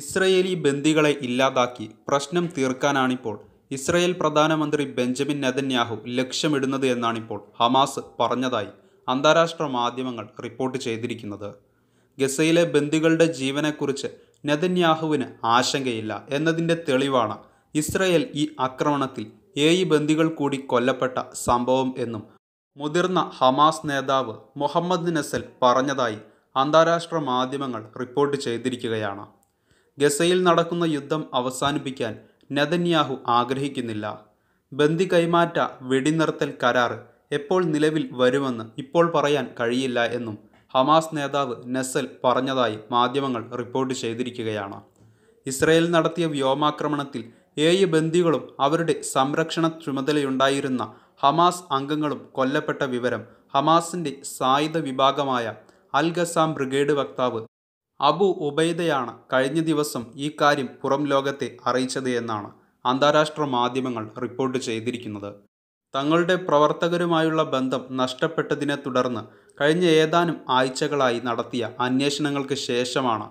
Israeli ബന്ദികളെ ഇല്ലാതാക്കി പ്രശ്നം തീർക്കാനാണിപ്പോൾ ഇസ്രയേൽ പ്രധാനമന്ത്രി ബെഞ്ചമിൻ നെതന്യാഹു ലക്ഷ്യമിടുന്നത് എന്നാണിപ്പോൾ ഹമാസ് പറഞ്ഞതായി അന്താരാഷ്ട്ര മാധ്യമങ്ങൾ റിപ്പോർട്ട് ചെയ്തിരിക്കുന്നത് ഗസയിലെ ബന്ദികളുടെ ജീവനെക്കുറിച്ച് നെതന്യാഹുവിന് ആശങ്കയില്ല എന്നതിൻ്റെ തെളിവാണ് ഇസ്രയേൽ ഈ ആക്രമണത്തിൽ ഏഴ് ബന്ദികൾ കൂടി കൊല്ലപ്പെട്ട സംഭവം എന്നും മുതിർന്ന ഹമാസ് നേതാവ് മുഹമ്മദ് നസൽ പറഞ്ഞതായി അന്താരാഷ്ട്ര മാധ്യമങ്ങൾ റിപ്പോർട്ട് ചെയ്തിരിക്കുകയാണ് ഗസയിൽ നടക്കുന്ന യുദ്ധം അവസാനിപ്പിക്കാൻ നദന്യാഹു ആഗ്രഹിക്കുന്നില്ല ബന്ദി കൈമാറ്റ വെടിനിർത്തൽ കരാർ എപ്പോൾ നിലവിൽ വരുമെന്ന് ഇപ്പോൾ പറയാൻ കഴിയില്ല എന്നും ഹമാസ് നേതാവ് നസൽ പറഞ്ഞതായി മാധ്യമങ്ങൾ റിപ്പോർട്ട് ചെയ്തിരിക്കുകയാണ് ഇസ്രയേൽ നടത്തിയ വ്യോമാക്രമണത്തിൽ ഏഴ് ബന്ദികളും അവരുടെ സംരക്ഷണ ചുമതലയുണ്ടായിരുന്ന ഹമാസ് അംഗങ്ങളും കൊല്ലപ്പെട്ട വിവരം ഹമാസിൻ്റെ സായുധ വിഭാഗമായ അൽഗസാം ബ്രിഗേഡ് വക്താവ് അബു ഉബൈദയാണ് കഴിഞ്ഞ ദിവസം ഈ കാര്യം പുറം ലോകത്തെ അറിയിച്ചത് എന്നാണ് അന്താരാഷ്ട്ര മാധ്യമങ്ങൾ റിപ്പോർട്ട് ചെയ്തിരിക്കുന്നത് തങ്ങളുടെ പ്രവർത്തകരുമായുള്ള ബന്ധം നഷ്ടപ്പെട്ടതിനെ തുടർന്ന് കഴിഞ്ഞ ഏതാനും ആഴ്ചകളായി നടത്തിയ അന്വേഷണങ്ങൾക്ക് ശേഷമാണ്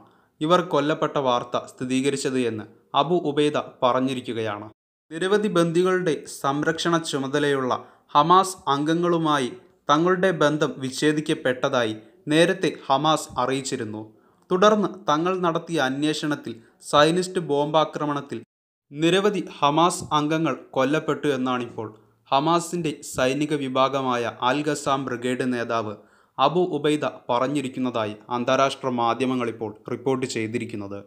ഇവർ കൊല്ലപ്പെട്ട വാർത്ത സ്ഥിരീകരിച്ചത് എന്ന് അബു ഉബൈദ പറഞ്ഞിരിക്കുകയാണ് നിരവധി ബന്ദികളുടെ സംരക്ഷണ ചുമതലയുള്ള ഹമാസ് അംഗങ്ങളുമായി തങ്ങളുടെ ബന്ധം വിച്ഛേദിക്കപ്പെട്ടതായി നേരത്തെ ഹമാസ് അറിയിച്ചിരുന്നു തുടർന്ന് തങ്ങൾ നടത്തിയ അന്വേഷണത്തിൽ സൈനിസ്റ്റ് ബോംബാക്രമണത്തിൽ നിരവധി ഹമാസ് അംഗങ്ങൾ കൊല്ലപ്പെട്ടു എന്നാണിപ്പോൾ ഹമാസിൻ്റെ സൈനിക വിഭാഗമായ അൽ ഖസാം ബ്രിഗേഡ് നേതാവ് അബു ഉബൈദ പറഞ്ഞിരിക്കുന്നതായി അന്താരാഷ്ട്ര മാധ്യമങ്ങളിപ്പോൾ റിപ്പോർട്ട് ചെയ്തിരിക്കുന്നത്